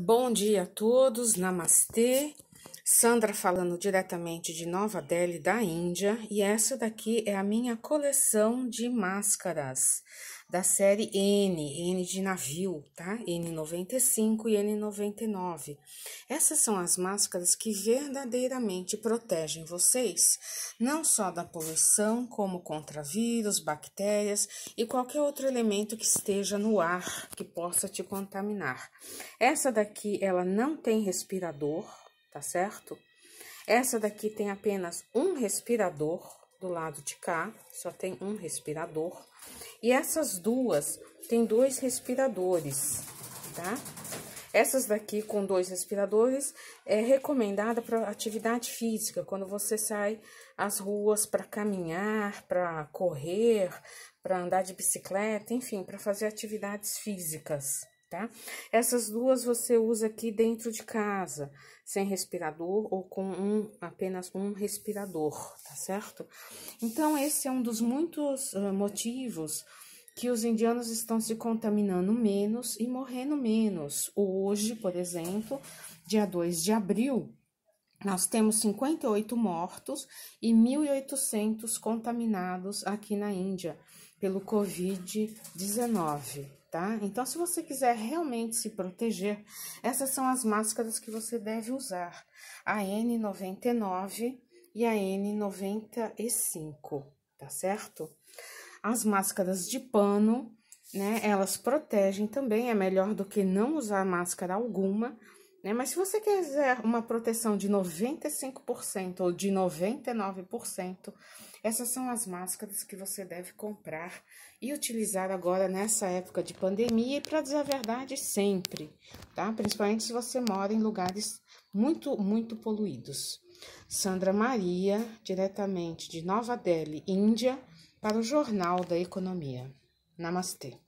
Bom dia a todos, namastê. Sandra falando diretamente de Nova Delhi, da Índia, e essa daqui é a minha coleção de máscaras da série N, N de navio, tá? N95 e N99. Essas são as máscaras que verdadeiramente protegem vocês, não só da poluição, como contra vírus, bactérias e qualquer outro elemento que esteja no ar que possa te contaminar. Essa daqui, ela não tem respirador, tá certo? Essa daqui tem apenas um respirador do lado de cá, só tem um respirador. E essas duas tem dois respiradores, tá? Essas daqui com dois respiradores é recomendada para atividade física, quando você sai às ruas para caminhar, para correr, para andar de bicicleta, enfim, para fazer atividades físicas tá? Essas duas você usa aqui dentro de casa, sem respirador ou com um, apenas um respirador, tá certo? Então, esse é um dos muitos uh, motivos que os indianos estão se contaminando menos e morrendo menos. Hoje, por exemplo, dia 2 de abril, nós temos 58 mortos e 1.800 contaminados aqui na Índia pelo Covid-19 tá? Então, se você quiser realmente se proteger, essas são as máscaras que você deve usar: a N99 e a N95, tá certo? As máscaras de pano, né? Elas protegem também, é melhor do que não usar máscara alguma né? Mas se você quiser uma proteção de 95% ou de 99%, essas são as máscaras que você deve comprar e utilizar agora nessa época de pandemia e, para dizer a verdade, sempre, tá? Principalmente se você mora em lugares muito, muito poluídos. Sandra Maria, diretamente de Nova Delhi, Índia, para o Jornal da Economia. Namastê.